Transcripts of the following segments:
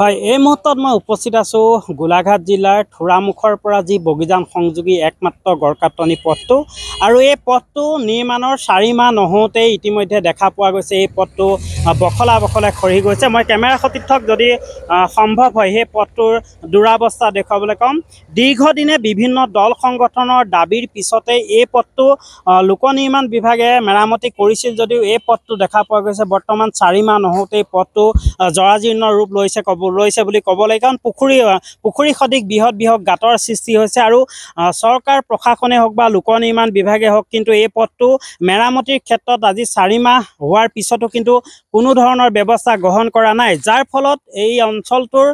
হয় এই মুহূৰ্তত মই উপস্থিত আছোঁ গোলাঘাট জিলাৰ থোৰামুখৰ পৰা যি বগিজান সংযোগী একমাত্ৰ গড়কাপ্তনি পথটো আৰু এই পথটো নিৰ্মাণৰ মাহ নহওঁতেই ইতিমধ্যে দেখা পোৱা গৈছে এই পথটো বখলা বখলে খৰি গৈছে মই কেমেৰা সতীৰ্থক যদি সম্ভৱ হয় সেই পথটোৰ দুৰাৱস্থা দেখুৱাবলৈ ক'ম দীৰ্ঘদিনে বিভিন্ন দল সংগঠনৰ দাবীৰ পিছতে এই পথটো লোক নিৰ্মাণ বিভাগে মেৰামতি কৰিছিল যদিও এই পথটো দেখা পোৱা গৈছে বৰ্তমান চাৰিমাহ নহওঁতেই পথটো জৰাজীৰ্ণ ৰূপ লৈছে ক'ব লৈছে বুলি ক'ব লাগে কাৰণ পুখুৰী পুখুৰী সদিক বৃহৎ বৃহৎ গাঁতৰ সৃষ্টি হৈছে আৰু চৰকাৰ প্ৰশাসনে হওক বা লোক নিৰ্মাণ বিভাগে হওক কিন্তু এই পথটো মেৰামতিৰ ক্ষেত্ৰত আজি চাৰিমাহ হোৱাৰ পিছতো কিন্তু কোনো ধৰণৰ ব্যৱস্থা গ্ৰহণ কৰা নাই যাৰ ফলত এই অঞ্চলটোৰ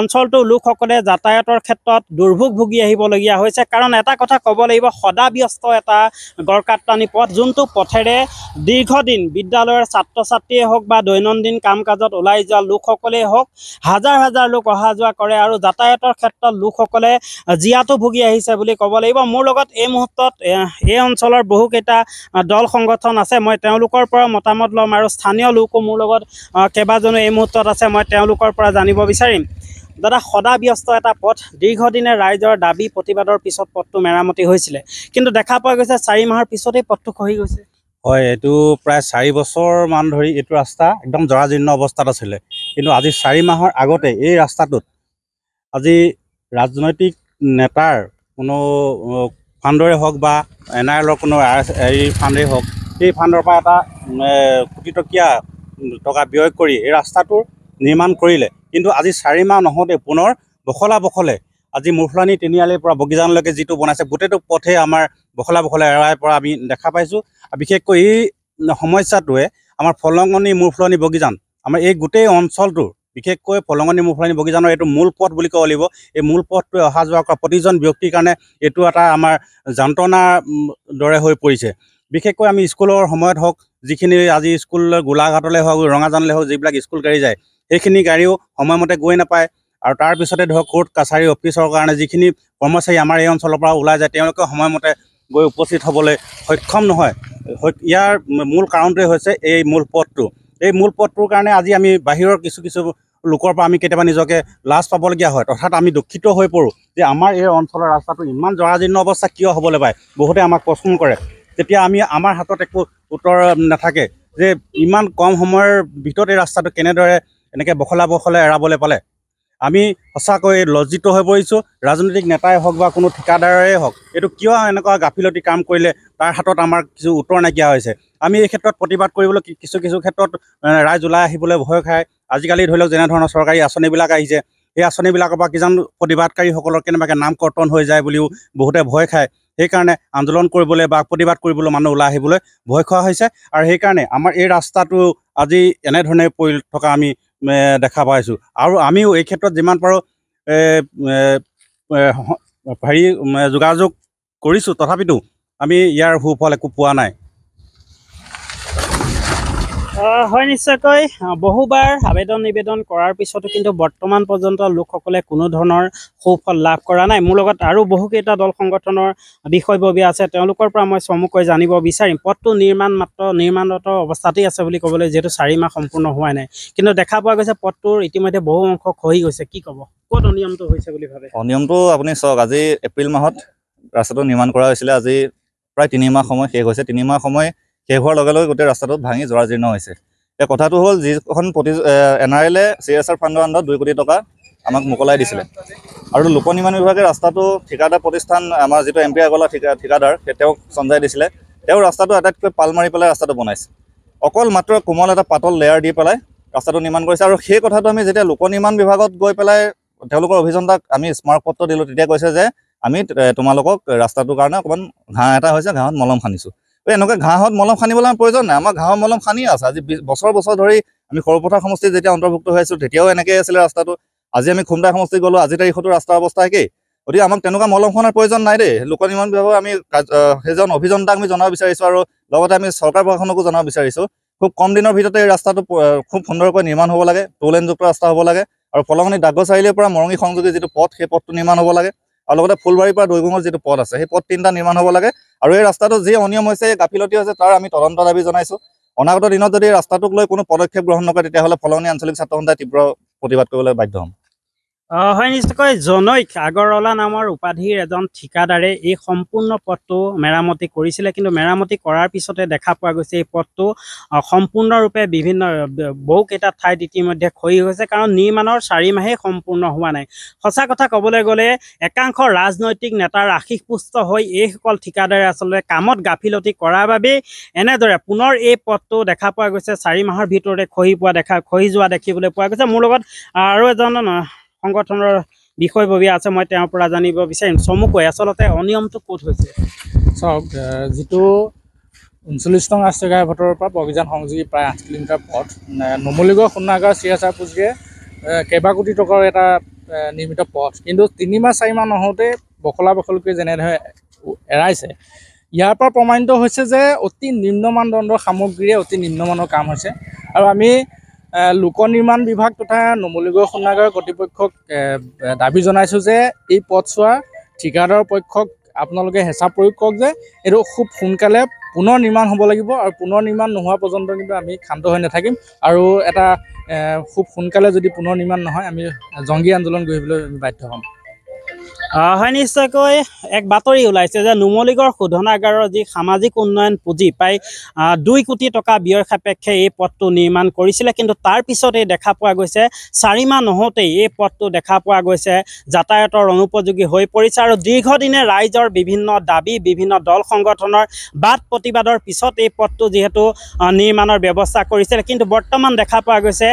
অঞ্চলটোৰ লোকসকলে যাতায়াতৰ ক্ষেত্ৰত দুৰ্ভোগ ভুগি আহিবলগীয়া হৈছে কাৰণ এটা কথা ক'ব লাগিব সদাব্যস্ত এটা গড়কাটানি পথ যোনটো পথেৰে দীৰ্ঘদিন বিদ্যালয়ৰ ছাত্ৰ ছাত্ৰীয়ে হওক বা দৈনন্দিন কাম কাজত ওলাই যোৱা লোকসকলেই হওক হাজাৰ হাজাৰ লোক অহা যোৱা কৰে আৰু যাতায়াতৰ ক্ষেত্ৰত লোকসকলে জীয়াতো ভুগি আহিছে বুলি ক'ব লাগিব মোৰ লগত এই মুহূৰ্তত এই অঞ্চলৰ বহুকেইটা দল সংগঠন আছে মই তেওঁলোকৰ পৰা মতামত ল'ম আৰু স্থানীয় লোকো মোৰ লগত কেইবাজনো এই মুহূৰ্তত আছে মই তেওঁলোকৰ পৰা জানিব বিচাৰিম দাদা সদা ব্যস্ত এটা পথ দীৰ্ঘদিনে ৰাইজৰ দাবী প্ৰতিবাদৰ পিছত পথটো মেৰামতি হৈছিলে কিন্তু দেখা পোৱা গৈছে চাৰি মাহৰ পিছতেই পথটো খহি গৈছে হয় এইটো প্ৰায় চাৰি বছৰমান ধৰি এইটো ৰাস্তা একদম জৰাজীৰ্ণ অৱস্থাত আছিলে কিন্তু আজি চাৰি মাহৰ আগতে এই ৰাস্তাটোত আজি ৰাজনৈতিক নেতাৰ কোনো ফাণ্ডৰে হওক বা এন আই এলৰ কোনো হেৰি ফাণ্ডেই হওক সেই ফাণ্ডৰ পৰা এটা কোটি টকীয়া টকা ব্যয় কৰি এই ৰাস্তাটো নিৰ্মাণ কৰিলে কিন্তু আজি চাৰি মাহ নহওঁতে পুনৰ বখলা বখলে আজি মুফলানি তিনিআলিৰ পৰা বগিজানলৈকে যিটো বনাইছে গোটেইটো পথে আমাৰ বখলা বখলে এৰাই পৰা আমি দেখা পাইছোঁ আৰু বিশেষকৈ এই সমস্যাটোৱে আমাৰ ফলঙনি মুৰফলনি বগিজান আমাৰ এই গোটেই অঞ্চলটোৰ বিশেষকৈ ফলঙনি মুফলানি বগিজানৰ এইটো মূল পথ বুলি ক'ব লাগিব এই মূল পথটোৱে অহা যোৱা কৰা প্ৰতিজন ব্যক্তিৰ কাৰণে এইটো এটা আমাৰ যন্ত্ৰণাৰ দৰে হৈ পৰিছে বিশেষকৈ আমি স্কুলৰ সময়ত হওক যিখিনি আজি স্কুল গোলাঘাটলৈ হওক ৰঙাজানলৈ হওক যিবিলাক স্কুল গাড়ী যায় সেইখিনি গাড়ীও সময়মতে গৈ নাপায় আৰু তাৰপিছতে ধৰক কোৰ্ট কাছাৰী অফিচৰ কাৰণে যিখিনি কৰ্মচাৰী আমাৰ এই অঞ্চলৰ পৰা ওলাই যায় তেওঁলোকে সময়মতে গৈ উপস্থিত হ'বলৈ সক্ষম নহয় ইয়াৰ মূল কাৰণটোৱে হৈছে এই মূল পথটো এই মূল পথটোৰ কাৰণে আজি আমি বাহিৰৰ কিছু কিছু লোকৰ পৰা আমি কেতিয়াবা নিজকে লাজ পাবলগীয়া হয় অৰ্থাৎ আমি দুঃখিত হৈ পৰোঁ যে আমাৰ এই অঞ্চলৰ ৰাস্তাটো ইমান জৰাজীৰ্ণ অৱস্থা কিয় হ'বলৈ পায় বহুতে আমাক প্ৰশ্ন কৰে তেতিয়া আমি আমাৰ হাতত একো উত্তৰ নাথাকে যে ইমান কম সময়ৰ ভিতৰত এই ৰাস্তাটো কেনেদৰে এনেকৈ বখলা বখলাই এৰাবলৈ পালে আমি সঁচাকৈ লজ্জিত হৈ পৰিছোঁ ৰাজনৈতিক নেতাই হওক বা কোনো ঠিকাদাৰে হওক এইটো কিয় এনেকুৱা গাফিলতি কাম কৰিলে তাৰ হাতত আমাৰ কিছু উত্তৰ নাইকিয়া হৈছে আমি এই ক্ষেত্ৰত প্ৰতিবাদ কৰিবলৈ কিছু কিছু ক্ষেত্ৰত ৰাইজ ওলাই আহিবলৈ ভয় খায় আজিকালি ধৰি লওক যেনেধৰণৰ চৰকাৰী আঁচনিবিলাক আহিছে সেই আঁচনিবিলাকৰ পৰা কিজান প্ৰতিবাদকাৰীসকলৰ কেনেবাকৈ নাম কৰ্তন হৈ যায় বুলিও বহুতে ভয় খায় সেইকাৰণে আন্দোলন কৰিবলৈ বা প্ৰতিবাদ কৰিবলৈ মানুহ ওলাই আহিবলৈ ভয় খোৱা হৈছে আৰু সেইকাৰণে আমাৰ এই ৰাস্তাটো আজি এনেধৰণে পৰি থকা আমি দেখা পাইছোঁ আৰু আমিও এই ক্ষেত্ৰত যিমান পাৰোঁ হেৰি যোগাযোগ কৰিছোঁ তথাপিতো আমি ইয়াৰ সুফল একো পোৱা নাই হয় নিশ্চয়কৈ বহুবাৰ আবেদন নিবেদন কৰাৰ পিছতো কিন্তু বৰ্তমান পৰ্যন্ত লোকসকলে কোনো ধৰণৰ সুফল লাভ কৰা নাই মোৰ লগত আৰু বহুকেইটা দল সংগঠনৰ বিষয়ববী আছে তেওঁলোকৰ পৰা মই চমুকৈ জানিব বিচাৰিম পথটো নিৰ্মাণ মাত্ৰ নিৰ্মাণৰত অৱস্থাতেই আছে বুলি ক'বলৈ যিহেতু চাৰি মাহ সম্পূৰ্ণ হোৱাই নাই কিন্তু দেখা পোৱা গৈছে পথটোৰ ইতিমধ্যে বহু অংশ খহি গৈছে কি ক'ব ক'ত অনিয়মটো হৈছে বুলি ভাবে অনিয়মটো আপুনি চাওক আজি এপ্ৰিল মাহত ৰাস্তাটো নিৰ্মাণ কৰা হৈছিলে আজি প্ৰায় তিনিমাহ সময় শেষ হৈছে তিনিমাহ সময় শেষ হোৱাৰ লগে লগে গোটেই ৰাস্তাটো ভাঙি জৰাজীৰ্ণ হৈছে এতিয়া কথাটো হ'ল যিখন প্ৰতি N R L C S আৰ ফাণ্ডৰ আণ্ডত দুই কোটি টকা আমাক মোকলাই দিছিলে আৰু লোক নিৰ্মাণ বিভাগে ৰাস্তাটো ঠিকাদাৰ প্ৰতিষ্ঠান আমাৰ যিটো এম পি আগলা ঠিকা ঠিকাদাৰ সেই তেওঁক চঞ্জাই দিছিলে তেওঁ ৰাস্তাটো আটাইতকৈ পাল মাৰি পেলাই ৰাস্তাটো বনাইছে অকল মাত্ৰ কোমল এটা পাতল লেয়াৰ দি পেলাই ৰাস্তাটো নিৰ্মাণ কৰিছে আৰু সেই কথাটো আমি যেতিয়া লোক নিৰ্মাণ বিভাগত গৈ পেলাই তেওঁলোকৰ অভিযন্তাক আমি স্মাৰক পত্ৰ দিলোঁ তেতিয়া কৈছে যে আমি তোমালোকক ৰাস্তাটোৰ কাৰণে অকণমান ঘাঁহ এটা হৈছে ঘাঁহত মলম সানিছোঁ তো এনেকুৱা ঘাঁহত মলম খান্দিবলৈ আমাৰ প্ৰয়োজন নাই আমাৰ ঘাঁহৰ মলম খান্দিয়ে আছে আজি বছৰ বছৰ ধৰি আমি সৰুপথাৰ সমষ্টিত যেতিয়া অন্তৰ্ভুক্ত হৈ আছোঁ তেতিয়াও এনেকৈ আছিলে ৰাস্তাটো আজি আমি খুমটাই সমষ্টিত গ'লোঁ আজিৰ তাৰিখতো ৰাস্তাৰ অৱস্থা একেই গতিকে আমাক তেনেকুৱা মলম মলমখনৰ প্ৰয়োজন নাই দেই লোক নিৰ্মাণ বিভাগৰ আমি সেইজন অভিযন্তাক আমি জনাব বিচাৰিছোঁ আৰু লগতে আমি চৰকাৰ প্ৰশাসনকো জনাব বিচাৰিছোঁ খুব কম দিনৰ ভিতৰতে এই ৰাস্তাটো খুব সুন্দৰকৈ নিৰ্মাণ হ'ব লাগে টু লেনযুক্ত ৰাস্তা হ'ব লাগে আৰু ফলঙনি ডাগ চাৰিআলিৰ পৰা মৰঙি সংযোগী যিটো পথ সেই পথটো নিৰ্মাণ হ'ব লাগে আৰু লগতে ফুলবাৰীৰ পৰা দৈগুঙৰ যিটো পথ আছে সেই পথ তিনিটা নিৰ্মাণ হ'ব লাগে আৰু এই ৰাস্তাটো যি অনিয়ম হৈছে এই গাফিলতি হৈছে তাৰ আমি তদন্ত দাবী জনাইছোঁ অনাগত দিনত যদি ৰাস্তাটোক লৈ কোনো পদক্ষেপ গ্ৰহণ নকৰে তেতিয়াহ'লে ফলনি আঞ্চলিক ছাত্ৰ সন্থাই তীব্ৰ প্ৰতিবাদ কৰিবলৈ বাধ্য হ'ম হয় নিশ্চয়কৈ জনৈক আগৰৱলা নামৰ উপাধিৰ এজন ঠিকাদাৰে এই সম্পূৰ্ণ পথটো মেৰামতি কৰিছিলে কিন্তু মেৰামতি কৰাৰ পিছতে দেখা পোৱা গৈছে এই পথটো সম্পূৰ্ণৰূপে বিভিন্ন বহুকেইটা ঠাইত ইতিমধ্যে ক্ষয়ি হৈছে কাৰণ নিৰ্মাণৰ চাৰি মাহেই সম্পূৰ্ণ হোৱা নাই সঁচা কথা ক'বলৈ গ'লে একাংশ ৰাজনৈতিক নেতাৰ আশীষ পুষ্ট হৈ এইসকল ঠিকাদাৰে আচলতে কামত গাফিলতি কৰাৰ বাবেই এনেদৰে পুনৰ এই পথটো দেখা পোৱা গৈছে চাৰি মাহৰ ভিতৰতে খহি পোৱা দেখা খহি যোৱা দেখিবলৈ পোৱা গৈছে মোৰ লগত আৰু এজন সংগঠনৰ বিষয়ববীয়া আছে মই তেওঁৰ পৰা জানিব বিচাৰিম চমুকৈ আচলতে অনিয়মটো ক'ত হৈছে চাওক যিটো ঊনচল্লিছ নং ৰাষ্ট্ৰীয় ঘাইপথৰ পৰা অভিযান সংযোগী প্ৰায় আঠ কিলোমিটাৰ পথ নুমলিগড় সোণাগড় চিৰাচাৰ পুঁজিৰে কোটি টকাৰ এটা নিৰ্মিত পথ কিন্তু তিনিমাহ চাৰিমাহ নহওঁতেই বখলা বখলকৈ যেনেদৰে এৰাইছে ইয়াৰ পৰা প্ৰমাণিত হৈছে যে অতি নিম্ন মানদণ্ডৰ অতি নিম্নমানৰ কাম হৈছে আৰু আমি লোক নিৰ্মাণ বিভাগ তথা নমলিগড় সোণাগাৰ কৰ্তৃপক্ষক দাবী জনাইছোঁ যে এই পথছোৱা ঠিকাদাৰ পক্ষক আপোনালোকে হেঁচা প্ৰয়োগ কৰক যে এইটো খুব সোনকালে পুনৰ নিৰ্মাণ হব লাগিব আৰু পুনৰ নিৰ্মাণ নোহোৱা পৰ্যন্ত কিন্তু আমি ক্ষান্ত হৈ নাথাকিম আৰু এটা খুব সোনকালে যদি পুনৰ নিৰ্মাণ নহয় আমি জংগী আন্দোলন গঢ়িবলৈ বাধ্য হ'ম হয় নিশ্চয়কৈ এক বাতৰি ওলাইছে যে নুমলীগড় শোধনাগাৰৰ যি সামাজিক উন্নয়ন পুঁজি প্ৰায় দুই কোটি টকা ব্যয় সাপেক্ষে এই পথটো নিৰ্মাণ কৰিছিলে কিন্তু তাৰ পিছতেই দেখা পোৱা গৈছে চাৰিমাহ নহওঁতেই এই পথটো দেখা পোৱা গৈছে যাতায়াতৰ অনুপযোগী হৈ পৰিছে আৰু দীৰ্ঘদিনে ৰাইজৰ বিভিন্ন দাবী বিভিন্ন দল সংগঠনৰ বাদ প্ৰতিবাদৰ পিছত এই পথটো যিহেতু নিৰ্মাণৰ ব্যৱস্থা কৰিছিলে কিন্তু বৰ্তমান দেখা পোৱা গৈছে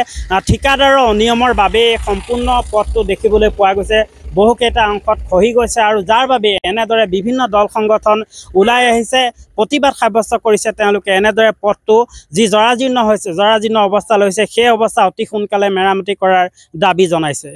ঠিকাদাৰৰ অনিয়মৰ বাবেই সম্পূৰ্ণ পথটো দেখিবলৈ পোৱা গৈছে বহুকেইটা অংশত খহি গৈছে আৰু যাৰ বাবে এনেদৰে বিভিন্ন দল সংগঠন ওলাই আহিছে প্ৰতিবাদ সাব্যস্ত কৰিছে তেওঁলোকে এনেদৰে পথটো যি জৰাজীৰ্ণ হৈছে জৰাজীৰ্ণ অৱস্থা লৈছে সেই অৱস্থা অতি সোনকালে মেৰামতি কৰাৰ দাবী জনাইছে